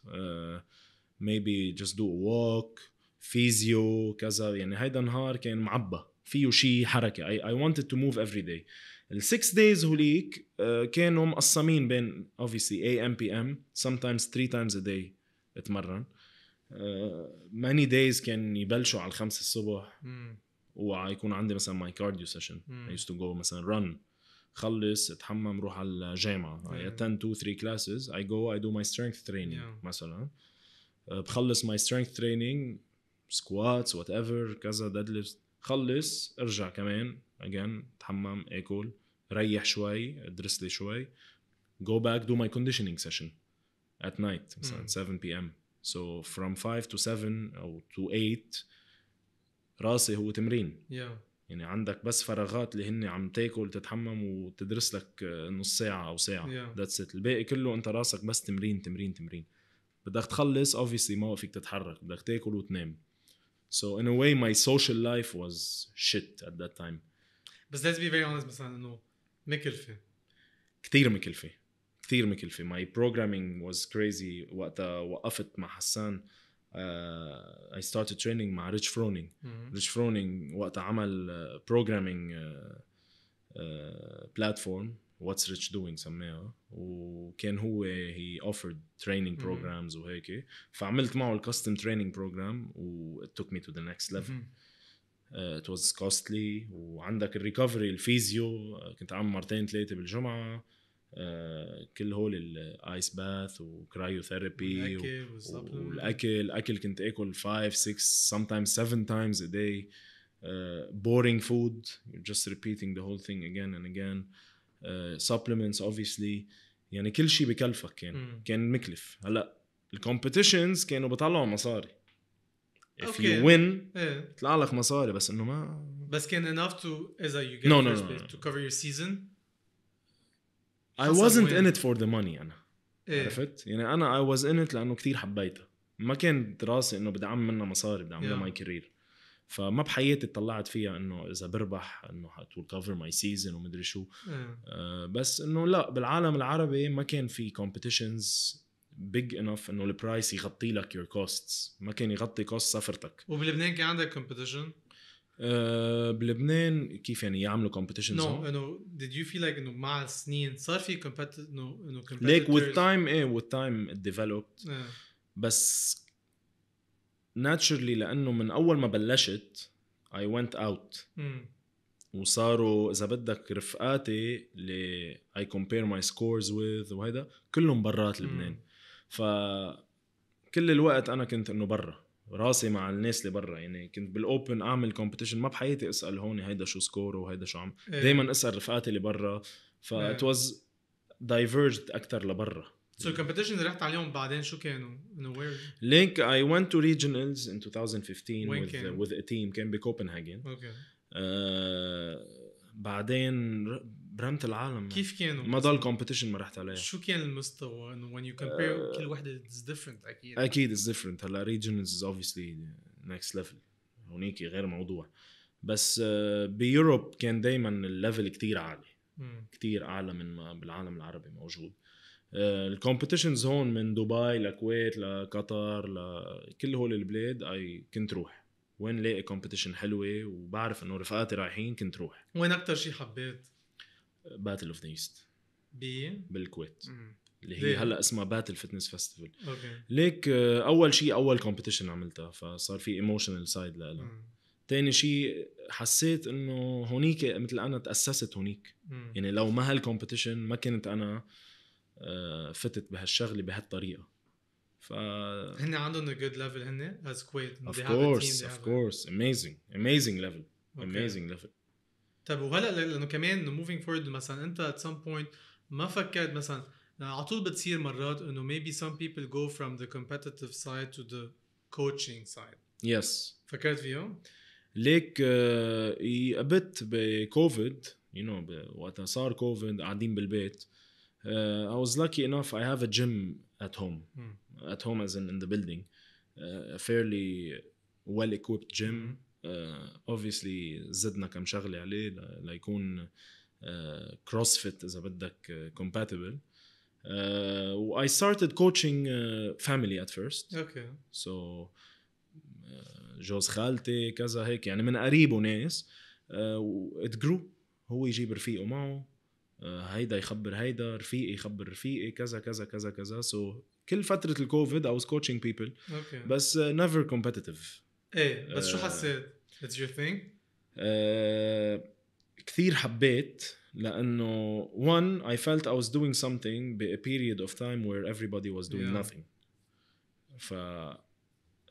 Speaker 2: ميبي جاست دو ووك فيزيو كذا يعني هيدا النهار كان معبى فيه شيء حركه اي اي wanted تو موف افري داي ال 6 دايز هوليك آه، كانوا مقسمين بين اوبسي اي ام بي ام سم تايمز 3 تايمز ا داي اتمرن ماني آه، دايز كان يبلشوا على الخمسة الصبح ويكون عندي مثلا ماي كارديو سيشن اي تو جو مثلا رن خلص اتحمم روح على الجامعه اي I تو ثري كلاسز اي جو اي دو ماي سترينث تريننج مثلا آه، بخلص ماي سترينث تريننج سكواتس وات ايفر كذا ديد ليفت خلص ارجع كمان اجين اتحمم اكل ريح شوي ادرس لي شوي جو باك دو ماي كونديشننج سيشن ات نايت مثلا 7 7 p.m. سو فروم 5 تو 7 او تو 8 راسي هو تمرين yeah. يعني عندك بس فراغات اللي هن عم تاكل تتحمم وتدرس لك آه، نص ساعه او ساعه ذاتس yeah. ات الباقي كله انت راسك بس تمرين تمرين تمرين بدك تخلص اوبسلي ما فيك تتحرك بدك تاكل وتنام سو ان a ماي سوشيال لايف واز was ات ذات تايم
Speaker 1: بس let's be very honest مثلا انه مكلفة.
Speaker 2: كثير مكلفة. كثير مكلفه ماي بروجرامينج واز كريزي وقتها وقفت مع حسان اي ستارتد تريننج مع ريتش فرونينج ريتش فرونينج وقتها عمل بروجرامينج بلاتفورم واتس ريتش دوينج سماها وكان هو هي اوفرد تريننج بروجرامز وهيك فعملت معه الكاستم تريننج بروجرام و توك مي تو ذا نكست ليفل ات واز كوستلي وعندك الريكفري الفيزيو آه، كنت عم مرتين ثلاثه بالجمعه آه، كل هول الايس باث وكرايوثيرابي والاكل اكل كنت اكل 5 6 سم تايمز 7 تايمز ا داي بورينج فود جاست ريبيتينج ذا هول ثينج اجين اند اجين سبلمنتس اوبسلي يعني كل شيء بكلفك كان يعني، كان مكلف هلا الكومبيتيشنز كانوا بيطلعوا مصاري if okay. you win yeah. لك مصاري بس انه ما
Speaker 1: بس كان enough to as a you get no, no, no, no. to cover your season اي wasn't in
Speaker 2: it for the money انا إيه. عرفت؟ يعني انا اي واز ان لانه كثير حبيتها ما كان دراسه انه بدي اعمل منها مصاري بدي اعمل ماي كارير فما بحياتي اطلعت فيها انه اذا بربح انه ويل كفر ماي سيزون ومدري شو إيه. آه بس انه لا بالعالم العربي ما كان في كومبيتيشنز بيج انف انه البرايس يغطي لك يور كوستس ما كان يغطي كوست سفرتك
Speaker 1: وبلبنان كان عندك كومبيتيشن
Speaker 2: آه، بلبنان كيف يعني يعملوا كومبيتيشنز نو
Speaker 1: انه ديد يو فيل لايك انه مع السنين صار في كومبيتيتيف انه ليك وذ تايم
Speaker 2: ايه وذ تايم ديفلوبت بس ناتشرلي لانه من اول ما بلشت اي ونت اوت وصاروا اذا بدك رفقاتي اللي اي كومبير ماي سكورز وذ وهيدا كلهم برات hmm. لبنان ف كل الوقت انا كنت انه برا راسي مع الناس اللي برا يعني كنت بالاوبن اعمل كومبيتيشن ما بحياتي اسال هون هيدا شو سكور وهيدا شو عم إيه. دائما اسال رفقاتي اللي برا ف ات واز دايفيرجد اكثر لبرا
Speaker 1: سو الكومبيتيشن يعني. اللي رحت عليهم بعدين شو كانوا؟ انه وير؟
Speaker 2: لينك اي ونت تو ريجنالز ان 2015 وين كان؟ كان بكوبنهاجن اوكي okay. آه، بعدين برمت العالم كيف كانوا ما ضل كومبيتيشن ما رحت عليه شو
Speaker 1: كان المستوى انه وين يو كومبير كل وحده از ديفرنت اكيد اكيد
Speaker 2: از ديفرنت هلا ريجن از اوبسلي نكست ليفل هونيك غير موضوع بس آه، بيوروب كان دائما الليفل كتير عالي كتير اعلى من ما بالعالم العربي موجود آه، الكومبيتيشنز هون من دبي لكويت لقطر لكل هول البلاد اي كنت روح وين لاقي كومبيتيشن حلوه وبعرف انه رفقاتي رايحين كنت روح
Speaker 1: وين اكثر شيء حبيت
Speaker 2: باتل اوف ذا ايست
Speaker 1: بالكويت اللي هي هلا اسمها باتل فتنس فيستيفال
Speaker 2: اوكي ليك آه، اول شيء اول كومبيتيشن عملتها فصار في ايموشنال سايد لها ثاني شيء حسيت انه هونيك مثل انا تاسست هونيك مم. يعني لو ما هالكومبيتيشن ما كنت انا آه، فتت بهالشغله بهالطريقه
Speaker 1: ف هن عندهم ا جود ليفل هن از كويت اوف كورس اوف
Speaker 2: كورس اميزنج اميزنج ليفل اميزنج ليفل
Speaker 1: طيب وهلا لانه كمان موفينج فورورد مثلا انت ات سم بوينت ما فكرت مثلا على طول بتصير مرات انه maybe some people go from the competitive side to the coaching side يس yes. فكرت فيهم؟
Speaker 2: ليك قبت بكوفيد يو نو وقتها صار كوفيد قاعدين بالبيت uh, I was lucky enough I have a gym at home mm. at home as in in the building uh, a fairly well equipped gym mm. اوبفيسلي آه، زدنا كم شغله عليه ليكون كروسفيت آه، اذا بدك كومباتبل آه، و اي ستارتد coaching فاميلي ات فيرست اوكي سو جوز خالتي كذا هيك يعني من قريبه ناس ات جرو هو يجيب رفيقه معه هيدا يخبر هيدا رفيقي يخبر رفيقي كذا كذا كذا كذا سو so كل فتره الكوفيد اي كوتشينج بيبل people بس نيفر كومبتيتيف ايه بس شو آه، حسيت؟
Speaker 1: اتس يور ثينك؟
Speaker 2: كثير حبيت لانه 1 I felt I was doing something ب a period of time where everybody was doing nothing ف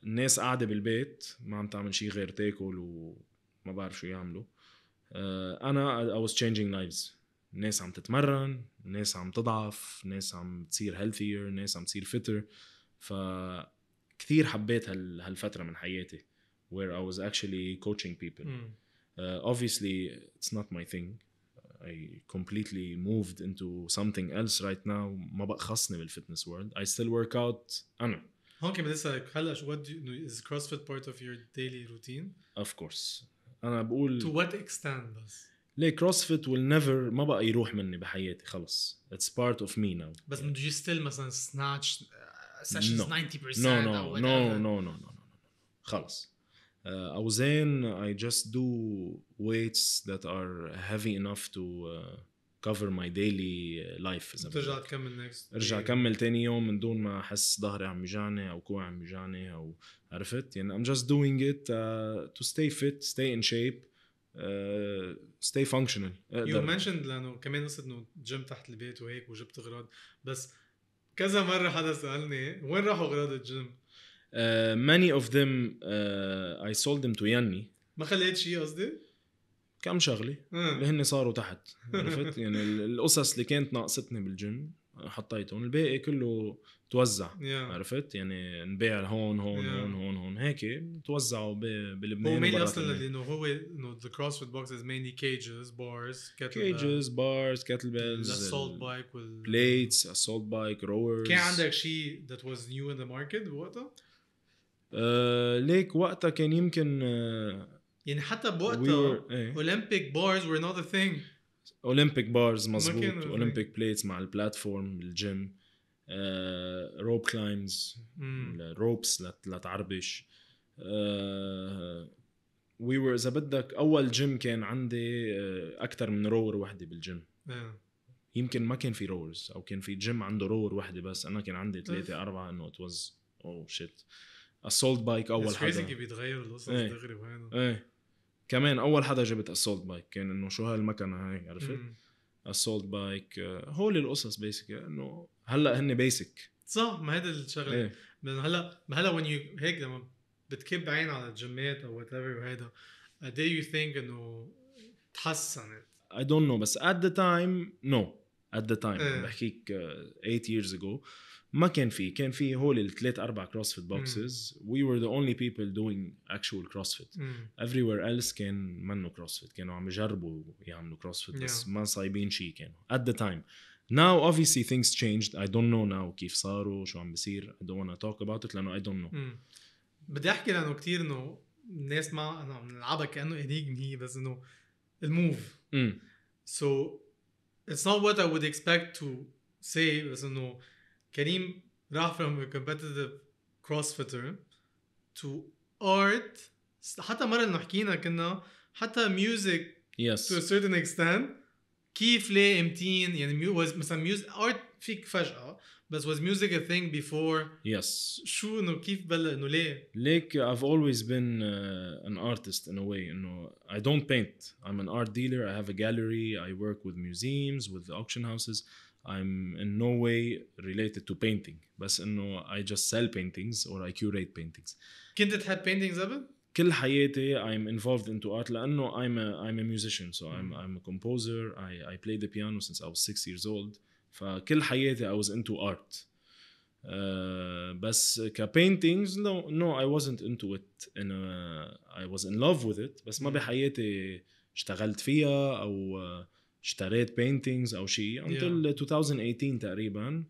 Speaker 2: الناس قاعده بالبيت ما عم تعمل شيء غير تاكل وما بعرف شو يعملوا آه، انا I was changing lives الناس عم تتمرن الناس عم تضعف الناس عم تصير healthier الناس عم تصير fitter ف كثير حبيت هال... هالفتره من حياتي where I was actually coaching people. Mm. Uh, obviously, it's not my thing. I completely moved into something else right now. ما بقخصني بالfitness world. I still work out أنا.
Speaker 1: Okay, but this هلا uh, شو what do you, is CrossFit part of your daily routine?
Speaker 2: Of course. أنا بقول To what extent does? ليه CrossFit will never ما بقى يروح مني بحياتي خلص. It's part of me now.
Speaker 1: بس do you still مثلا snatch uh, sessions no. 90% no, no, no, no, No, no, no, no, no, no. no, no, no, no, no, no. No, no, no, no, no, no, no. No, no, no, no, no, no, no. No, no,
Speaker 2: no, no, no, no, no. uh, او then I just do weights that are heavy enough to uh, cover my daily life ترجع تكمل next ارجع كمل تاني يوم من دون ما احس ظهري عم يجعني او كوعي عم يجعني او عرفت يعني I'm just doing it uh, to stay fit stay in shape Uh, stay functional you mentioned
Speaker 1: لانه كمان قصه انه جيم تحت البيت وهيك وجبت اغراض بس كذا مره حدا سالني وين راحوا اغراض الجيم؟
Speaker 2: ماني اوف ذيم اي سولد ذيم تو ياني
Speaker 1: ما خليت شيء قصدي؟
Speaker 2: كم شغله اللي هن صاروا تحت عرفت يعني القصص اللي كانت ناقصتني بالجيم حطيتهم الباقي كله توزع yeah. عرفت يعني نبيع هون هون yeah. هون هون هون هيك توزعوا بلبنان هو مين اصلا
Speaker 1: لانه هو انه ذا فيت بوكس از مينلي كيجز بارز كاتل كيجز بارز
Speaker 2: كاتل بيلز الاسولت بايك بليتس اسولت بايك روورز كان عندك
Speaker 1: شيء ذات واز نيو ان ذا ماركت بوقتها؟
Speaker 2: آه، ليك وقتها كان يمكن آه،
Speaker 1: يعني حتى بوقتها اولمبيك بارز were نوت ا ثينج
Speaker 2: اولمبيك بارز مظبوط اولمبيك بليتس مع البلاتفورم الجيم روب كلايمز روبس لتعربش وي ور اذا بدك اول جيم كان عندي آه، اكثر من رور وحده بالجيم يمكن ما كان في رورز او كان في جيم عنده رور وحده بس انا كان عندي ثلاثه طيب. اربعه انه ات واز اوه شيت اسولت بايك اول حدا كريزي بيتغير القصص إيه. دغري وهنا ايه كمان اول حدا جبت اسولت بايك كان انه شو هالمكنه هاي عرفت؟ اسولت بايك هول القصص بيسك انه هلا هن بيسك
Speaker 1: صح ما هيدا الشغله ايه. هلا هلا وين هيك لما بتكب عين على الجيمات او وات ايفر وهيدا قد ايه يو ثينك انه تحسنت
Speaker 2: اي دونت نو بس ات ذا تايم نو ات ذا تايم بحكيك 8 آه، years ago ما كان في كان في هول الثلاث اربع كروسفيت بوكسز وي ور ذا اونلي بيبل دوينج اكشوال كروسفيت افري وير ايلس كان منه كروسفيت كانوا عم يجربوا يعملوا كروسفيت فيت بس ما صايبين شيء كانوا ات ذا تايم ناو obviously ثينكس changed اي دونت نو ناو كيف صاروا شو عم بيصير اي دونت want توك اباوت ات لانه اي دونت
Speaker 1: نو بدي احكي لانه كثير انه الناس ما انا نلعبها كانه انيجم هي بس انه الموف سو اتس نوت وات اي وود اكسبكت تو سي بس انه Kareem راح from a competitive crossfitter to art حتى مرة انه حكينا كنا حتى music yes. to a certain extent كيف ليه امتين يعني was مثلا music art فيك فجأة بس was music a thing before yes شو انه كيف بلا انه ليه؟
Speaker 2: ليك I've always been uh, an artist in a way انه I don't paint I'm an art dealer I have a gallery I work with museums with auction houses I'm in no way related to painting بس انه I just sell paintings or I curate paintings
Speaker 1: كنت تحب paintings قبل؟
Speaker 2: كل حياتي I'm involved into art لأنه I'm a, I'm a musician so I'm, I'm a composer I, I play the piano since I was 6 years old فكل حياتي I was into art uh, بس كبينتينجز no, no I wasn't into it and I was in love with it بس ما بحياتي اشتغلت فيها أو uh, اشتريت paintings او شيء until yeah. 2018 تقريبا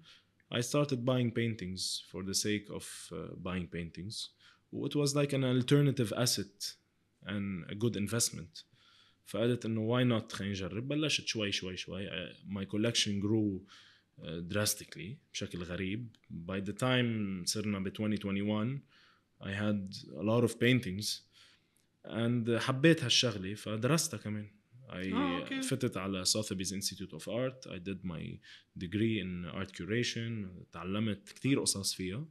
Speaker 2: I started buying paintings for the sake of uh, buying paintings it was like an alternative asset and a good investment فقلت انه why not خلينا نجرب بلشت شوي شوي شوي uh, my collection grew uh, drastically بشكل غريب by the time صرنا ب 2021 I had a lot of paintings and حبيت هالشغله فدرستها كمان I oh, okay. فتت على Sotheby's Institute of Art I did my degree in art curation تعلمت كثير قصص فيها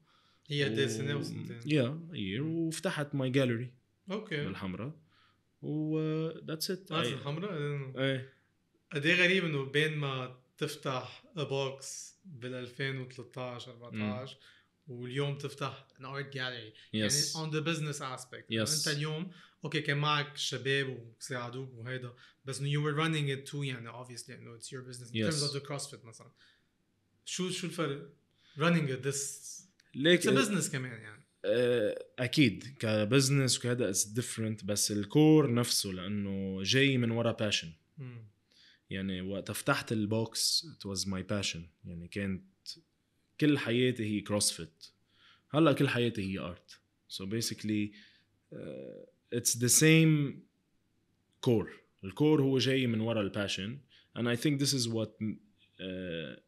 Speaker 2: هي قد ايه سنه وسنتين يا year وفتحت my gallery اوكي okay. بالحمراء و ذاتس ات بس الحمراء ايه
Speaker 1: قد ايه غريب انه بين ما تفتح بوكس بال 2013 14 واليوم تفتح an art gallery يعني yes. يعني on the business aspect yes. انت اليوم اوكي كان معك شباب وساعدوك وهيدا بس يو you were running it too يعني obviously انه it's your business in ترمز terms of the CrossFit مثلا شو شو الفرق؟ running it this ليك اتس a business كمان يعني
Speaker 2: آه، اكيد كبزنس وكذا اتس ديفرنت بس الكور نفسه لانه جاي من ورا باشن يعني وقت فتحت البوكس ات واز ماي باشن يعني كانت كل حياتي هي كروسفيت هلا كل حياتي هي ارت سو بيسكلي اتس ذا سيم كور الكور هو جاي من ورا الباشن and I think this is what uh,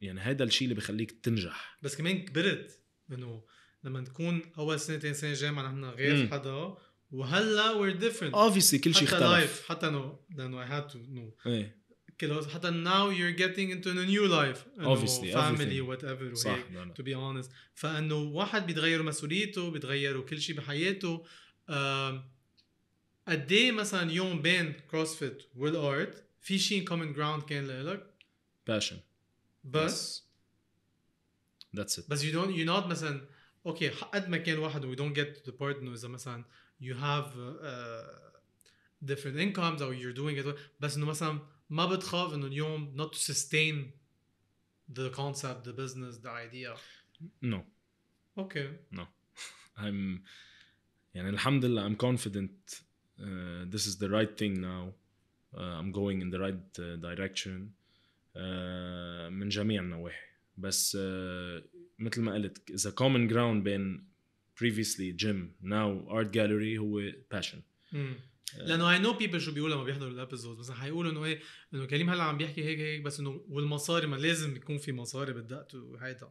Speaker 2: يعني هذا الشيء اللي بخليك تنجح
Speaker 1: بس كمان كبرت انه لما تكون اول سنتين سنه جامعه نحن غير م. حدا وهلا وير ديفرنت اوبسي كل شيء اختلف لايف حتى انه لانه اي هاد تو نو كل حتى now ناو يور جيتينج انتو نيو لايف اوبسي family وات ايفر صح تو بي اونست فانه واحد بيتغير مسؤوليته بيتغير كل شيء بحياته قد ايه مثلا يوم بين كروسفيت والارت في شيء كومن جراوند كان لك باشن بس ذاتس ات بس يو دونت يو نوت مثلا اوكي قد ما كان واحد وي دونت جيت تو ذا بارت انه اذا مثلا يو هاف different incomes او you're doing it بس انه مثلا ما بتخاف انه اليوم not to sustain the concept the business the idea no okay
Speaker 2: no I'm يعني الحمد لله I'm confident uh, this is the right thing now uh, I'm going in the right uh, direction uh, من جميع النواحي بس uh, مثل ما قلت إذا common ground بين previously gym now art gallery هو passion mm. لانه
Speaker 1: اي نو بيبل شو بيقولوا لما بيحضروا الابيزود مثلا حيقولوا انه ايه انه كريم هلا عم بيحكي هيك هيك بس انه والمصاري ما لازم يكون في مصاري بدقته هيدا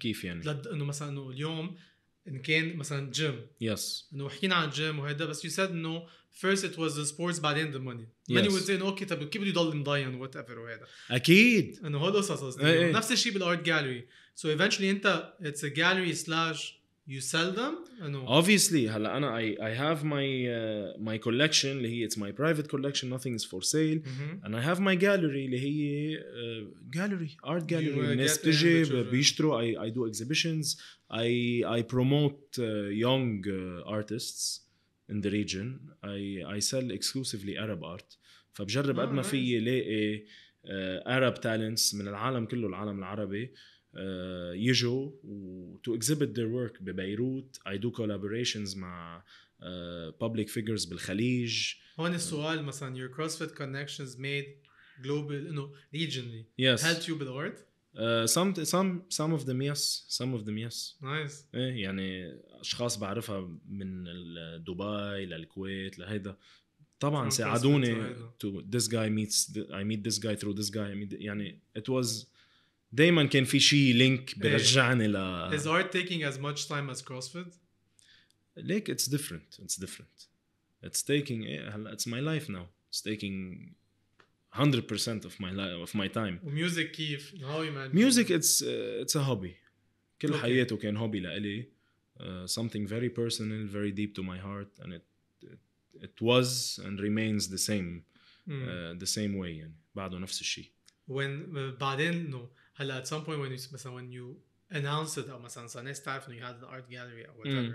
Speaker 1: كيف يعني؟ انه مثلا انه اليوم ان كان مثلا جيم يس انه حكينا عن جيم وهيدا بس يو سيد انه فيرست ات واز ذا سبورتس بعدين ذا ماني ماني ويز ان اوكي طب كيف بده يضل مضين وات ايفر وهيدا اكيد انه هول قصص إيه، إيه. نفس الشيء بالارت جالري سو ايفينشلي انت اتس ا جالري سلاش You sell them no?
Speaker 2: Obviously هلا انا I I have my uh, my collection اللي هي it's my private collection nothing is for sale mm-hmm. and I have my gallery اللي هي uh, gallery art gallery الناس بتجي بيشتروا I I do exhibitions I I promote uh, young uh, artists in the region I I sell exclusively Arab art فبجرب قد ما فيي لاقي Arab talents من العالم كله العالم العربي uh, آه، يجوا تو اكزيبت ذير ورك ببيروت اي دو كولابوريشنز مع بابليك آه، فيجرز بالخليج
Speaker 1: هون السؤال مثلا يور كروس فيت كونكشنز ميد جلوبال انه ريجنلي يس هيلت يو بالارت؟
Speaker 2: سم سم سم اوف ذيم يس سم اوف ذيم يس نايس ايه يعني اشخاص بعرفها من دبي للكويت لهيدا طبعا ساعدوني تو ذيس جاي ميتس اي ميت ذيس جاي ثرو ذيس جاي يعني ات واز دائما كان في شيء لينك بيرجعني ل Is
Speaker 1: art taking as much time as CrossFit؟
Speaker 2: ليك it's different it's different it's taking هلا it's my life now it's taking 100% of my life of my time
Speaker 1: وميوزك كيف؟ how you manage music
Speaker 2: it's uh, it's a hobby كل okay. حياته كان هوبي لإلي uh, something very personal very deep to my heart and it it, it was and remains the same mm. uh, the same way يعني بعده نفس الشيء
Speaker 1: when uh, بعدين no هلا at some point when you مثلا when you announce it او مثلا صار الناس تعرف انه you had an art gallery او whatever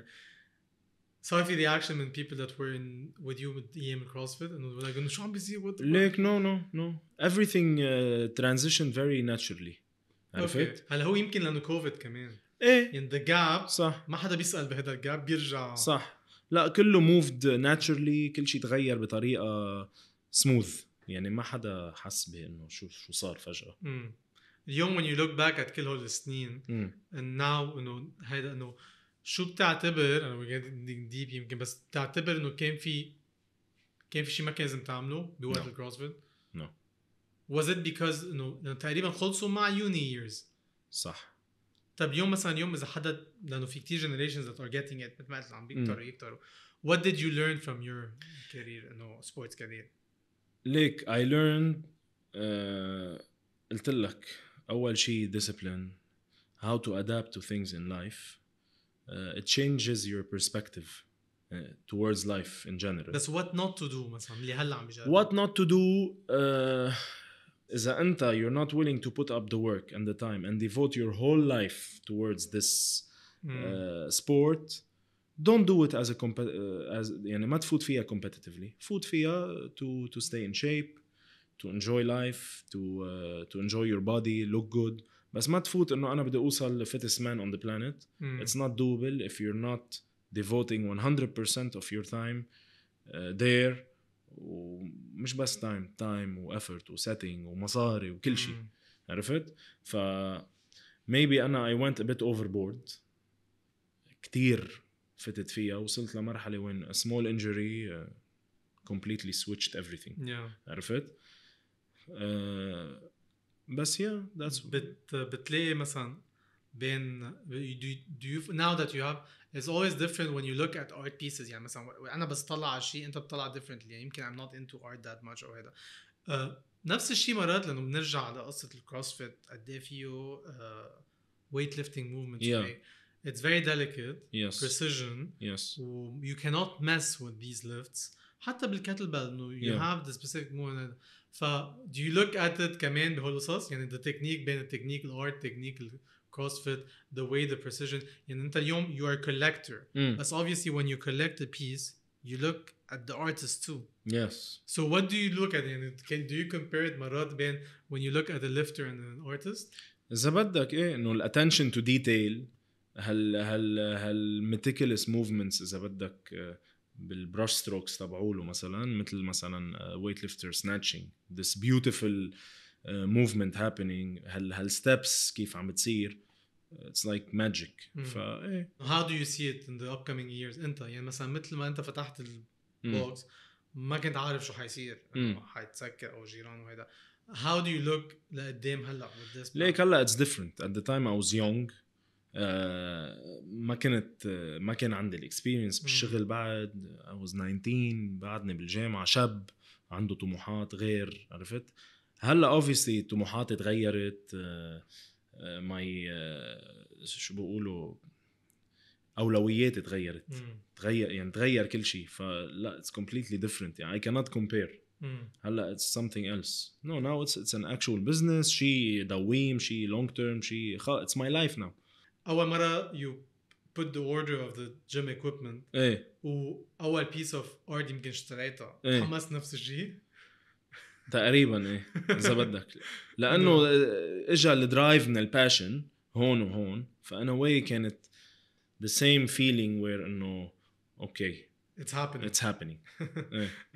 Speaker 1: صار في reaction من people that were in with you with ايام الكروسفيت انه like انه شو عم بيصير what the ليك
Speaker 2: نو نو نو everything uh, transitioned very naturally عرفت؟
Speaker 1: هلا هو يمكن لانه كوفيد كمان ايه يعني ذا جاب صح ما حدا بيسال بهذا الجاب بيرجع
Speaker 2: صح لا كله موفد ناتشرلي كل شيء تغير بطريقه سموث يعني ما حدا حس بانه شو
Speaker 1: شو صار فجاه امم اليوم when you look back at كل هول السنين and now انه هيدا انه شو بتعتبر انا ديب يمكن بس بتعتبر انه كان في كان في شيء ما كان لازم تعمله بوقت no. الكروسفيت؟ نو was it because انه تقريبا خلصوا مع يوني ييرز صح طب اليوم مثلا اليوم اذا حدا لانه في كثير جنريشنز that are getting it مثل ما قلت عم بيكتروا يكتروا what did you learn from your career انه سبورتس كارير
Speaker 2: ليك I learned آه، قلت لك اول شيء discipline how to adapt to things in life uh, it changes your perspective uh, towards life in general بس
Speaker 1: what not to do مثلا اللي هلا عم بجرب what
Speaker 2: not to do uh, اذا انت you're not willing to put up the work and the time and devote your whole life towards this uh, hmm. sport don't do it as a comp- uh, as يعني ما تفوت فيها competitively فوت فيها to to stay in shape تو انجوي لايف تو تو انجوي يور بودي لوك جود بس ما تفوت انه انا بدي اوصل لفيتست مان اون ذا بلانيت اتس نوت دوبل اف يور نوت ديفوتينج 100% اوف يور تايم ذير ومش بس تايم تايم وافورت وسيتنج ومصاري وكل شيء عرفت؟ ف ميبي انا ونت ا بيت اوفر بورد كثير فتت فيها وصلت لمرحله وين سمول انجري كومبليتلي سويتشد completely everything yeah. عرفت؟
Speaker 1: بس يا ذاتس بت بتلاقي مثلا بين do you now that you have it's always different when you look at art pieces يعني مثلا انا بطلع على شيء انت بتطلع differently يعني يمكن I'm not into art that much او هذا uh, نفس الشيء مرات لانه بنرجع على قصه الكروسفيت قد ايه فيه ويت ليفتنج موفمنت It's very delicate, yes. precision, yes. you cannot mess with these lifts. حتى بالكتل بيل you yeah. have the specific movement ف do you look at it كمان بهول القصص يعني the technique بين التكنيك الارت تكنيك الكروسفيت the way the precision يعني انت اليوم you are a collector mm. بس obviously when you collect a piece you look at the artist too yes so what do you look at يعني can do you compare it مرات بين when you look at a lifter and an artist
Speaker 2: اذا بدك ايه انه الاتنشن تو ديتيل هال هال هال ميتيكلس موفمنتس اذا بدك uh, بالبرش ستروكس تبعوله مثلا مثل مثلا ويت ليفتر سناتشنج ذس بيوتيفول موفمنت هابينج هال هالستبس كيف عم بتصير اتس لايك ماجيك
Speaker 1: ايه هاو دو يو سي ات ان ذا upcoming ييرز انت يعني مثلا مثل ما انت فتحت البوكس ما كنت عارف شو حيصير حيتسكر او جيران وهيدا هاو دو يو لوك لقدام هلا ليك
Speaker 2: هلا اتس ديفرنت ات ذا تايم اي واز يونغ آه، ما كنت آه، ما كان عندي الاكسبيرينس بالشغل بعد اي واز 19 بعدني بالجامعه شاب عنده طموحات غير عرفت هلا اوبسلي طموحاتي تغيرت ماي آه، شو بقولوا اولوياتي تغيرت تغير يعني تغير كل شيء فلا اتس كومبليتلي ديفرنت يعني اي كانت كومبير هلا اتس something ايلس نو ناو اتس اتس ان اكشوال بزنس شيء دويم شيء لونج تيرم شيء اتس ماي لايف ناو
Speaker 1: اول مره يو put the order of the gym equipment ايه واول piece of art يمكن اشتريتها ايه. تحمست نفس الشيء
Speaker 2: تقريبا ايه اذا بدك لانه اجى الدرايف من الباشن هون وهون فانا واي كانت the same feeling where انه اوكي
Speaker 1: It's happening. It's happening.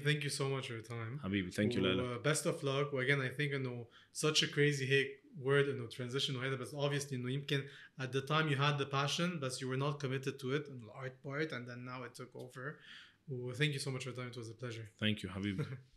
Speaker 1: Thank you so much for your time. حبيبي, thank you, Lala. Best of luck. Again, I think, you know, such a crazy hike word the transition وهذا but obviously no يمكن at the time you had the passion but you were not committed to it in the art part and then now it took over. Well, thank you so much for your time. It was a pleasure. Thank you, Habib.